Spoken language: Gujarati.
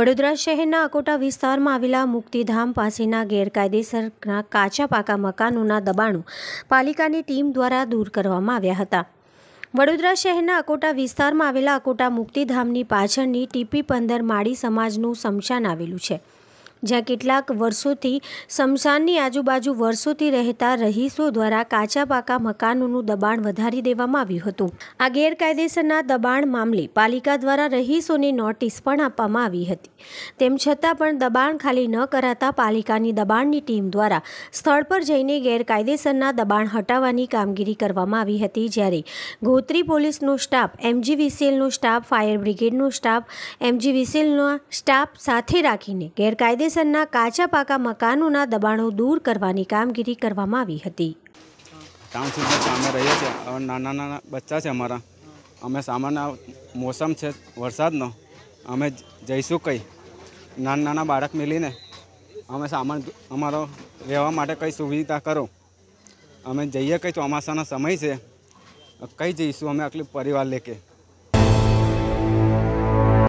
વડોદરા શહેરના અકોટા વિસ્તારમાં આવેલા મુક્તિધામ પાસેના ગેરકાયદેસરના કાચા પાકા મકાનોના દબાણો પાલિકાની ટીમ દ્વારા દૂર કરવામાં આવ્યા હતા વડોદરા શહેરના અકોટા વિસ્તારમાં આવેલા અકોટા મુક્તિધામની પાછળની ટીપી પંદર માળી સમાજનું સમશાન આવેલું છે જ્યાં કેટલાક વર્ષોથી શમશાનની આજુબાજુ વર્ષોથી રહેતા રહીશો દ્વારા કાચા પાકા મકાનોનું દબાણ વધારી દેવામાં આવ્યું હતું આ ગેરકાયદેસરના દબાણ મામલે પાલિકા દ્વારા રહીશોને નોટિસ પણ આપવામાં આવી હતી તેમ છતાં પણ દબાણ ખાલી ન કરાતા પાલિકાની દબાણની ટીમ દ્વારા સ્થળ પર જઈને ગેરકાયદેસરના દબાણ હટાવવાની કામગીરી કરવામાં આવી હતી જ્યારે ગોત્રી પોલીસનો સ્ટાફ એમજીવીસીએલનો સ્ટાફ ફાયર બ્રિગેડનો સ્ટાફ એમજીવીસીએલનો સ્ટાફ સાથે રાખીને ગેરકાયદે કોર્પોરેશનના કાચા પાકા મકાનોના દબાણો દૂર કરવાની કામગીરી કરવામાં આવી હતી ટાઉનશીપમાં સામે રહીએ છીએ નાના નાના બચ્ચા છે અમારા અમે સામાન્ય મોસમ છે વરસાદનો અમે જઈશું કઈ નાના નાના બાળક મેલીને અમે સામાન અમારો રહેવા માટે કંઈ સુવિધા કરો અમે જઈએ કંઈ ચોમાસાનો સમય છે કઈ જઈશું અમે આટલી પરિવાર લેકે